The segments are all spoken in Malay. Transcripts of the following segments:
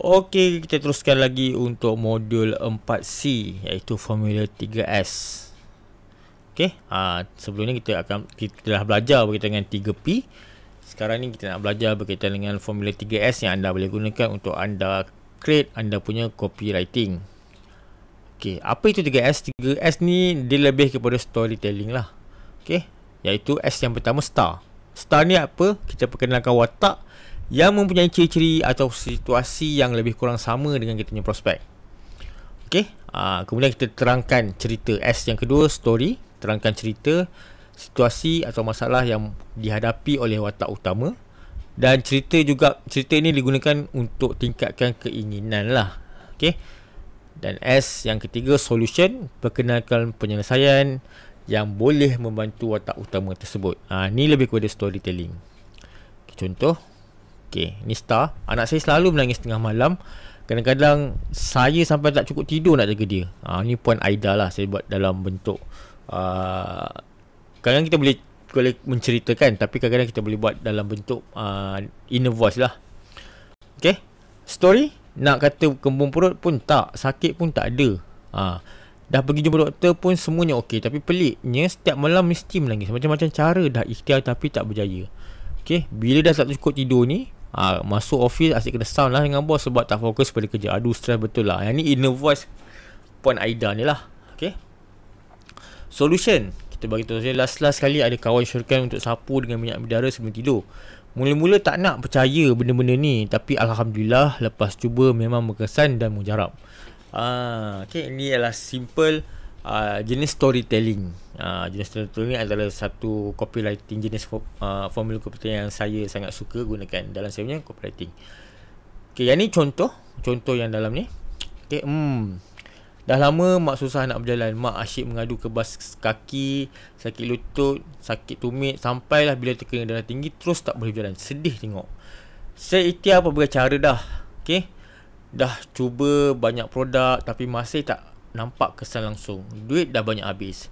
Okey, kita teruskan lagi untuk modul 4C iaitu formula 3S. Okey, ha, sebelum ni kita akan kita telah belajar berkaitan dengan 3P. Sekarang ni kita nak belajar berkaitan dengan formula 3S yang anda boleh gunakan untuk anda create anda punya copywriting. Okey, apa itu 3S? 3S ni dia lebih kepada storytelling lah. Okey, iaitu S yang pertama star. Star ni apa? Kita perkenalkan watak yang mempunyai ciri-ciri atau situasi yang lebih kurang sama dengan kita punya prospek. Okey, ah, kemudian kita terangkan cerita S yang kedua, story, terangkan cerita situasi atau masalah yang dihadapi oleh watak utama dan cerita juga cerita ini digunakan untuk tingkatkan keinginan lah. Okey. Dan S yang ketiga solution perkenalkan penyelesaian yang boleh membantu watak utama tersebut. Ah ha, ni lebih kepada storytelling. Okay, contoh Okay, ni star. Anak saya selalu menangis tengah malam. Kadang-kadang saya sampai tak cukup tidur nak jaga dia. Ha, ni Puan Aida lah saya buat dalam bentuk. Uh, kadang-kadang kita boleh, boleh menceritakan tapi kadang-kadang kita boleh buat dalam bentuk uh, inner voice lah. Okay, story. Nak kata kembung perut pun tak. Sakit pun tak ada. Ha. Dah pergi jumpa doktor pun semuanya okey. Tapi peliknya setiap malam mesti menangis. Macam-macam cara dah ikhtiar tapi tak berjaya. Okay, bila dah tak cukup tidur ni, Ha, masuk office asyik kena sound lah dengan bos sebab tak fokus pada kerja. Aduh, stress betul lah. Yang ni inner voice Puan Aida ni lah. Okay. Solution. Kita bagi tahu saya. Last-last kali ada kawan syurkan untuk sapu dengan minyak bidara sebelum tidur. Mula-mula tak nak percaya benda-benda ni. Tapi Alhamdulillah lepas cuba memang berkesan dan mujarab. Ah, ha, okay. Ini ialah simple uh, jenis storytelling. Uh, jenis storytelling adalah satu copywriting jenis for, uh, ah, formula copywriting yang saya sangat suka gunakan dalam saya punya copywriting. Okey, yang ni contoh, contoh yang dalam ni. Okey, hmm. Dah lama mak susah nak berjalan. Mak asyik mengadu kebas kaki, sakit lutut, sakit tumit. Sampailah bila terkena darah tinggi, terus tak boleh berjalan. Sedih tengok. Saya ikhtiar apa cara dah. Okay, Dah cuba banyak produk tapi masih tak nampak kesan langsung. Duit dah banyak habis.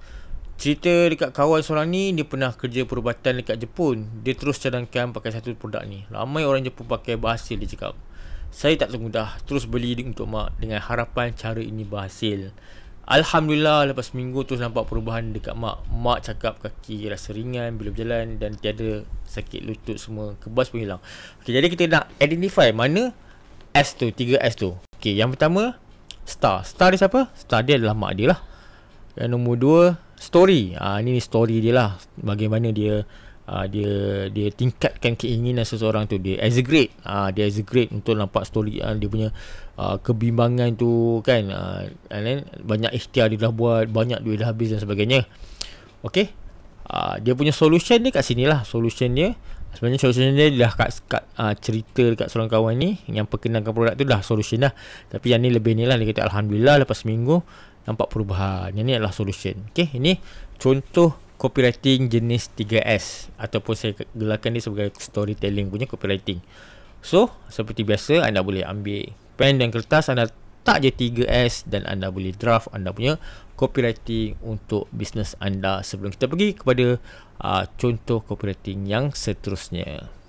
Cerita dekat kawan seorang ni, dia pernah kerja perubatan dekat Jepun. Dia terus cadangkan pakai satu produk ni. Ramai orang Jepun pakai berhasil dia cakap. Saya tak tunggu Terus beli untuk mak dengan harapan cara ini berhasil. Alhamdulillah lepas minggu terus nampak perubahan dekat mak. Mak cakap kaki rasa ringan bila berjalan dan tiada sakit lutut semua. Kebas pun hilang. Okay, jadi kita nak identify mana S tu, tiga S tu. Okay, yang pertama, Star Star dia siapa? Star dia adalah mak dia lah Yang nombor dua Story uh, Ini story dia lah Bagaimana dia uh, Dia Dia tingkatkan keinginan seseorang tu Dia as a great uh, Dia as a great Untuk nampak story uh, Dia punya uh, Kebimbangan tu Kan uh, And then Banyak ikhtiar dia dah buat Banyak duit dah habis dan sebagainya Okay Ah, dia punya solution dia kat sini lah solution dia sebenarnya solution dia dah kat, kat uh, cerita dekat seorang kawan ni yang perkenalkan produk tu dah solution dah tapi yang ni lebih ni lah dia kata Alhamdulillah lepas seminggu nampak perubahan yang ni adalah solution ok ini contoh copywriting jenis 3S ataupun saya gelarkan ni sebagai storytelling punya copywriting so seperti biasa anda boleh ambil pen dan kertas anda letak je 3S dan anda boleh draft anda punya copywriting untuk bisnes anda sebelum kita pergi kepada uh, contoh copywriting yang seterusnya.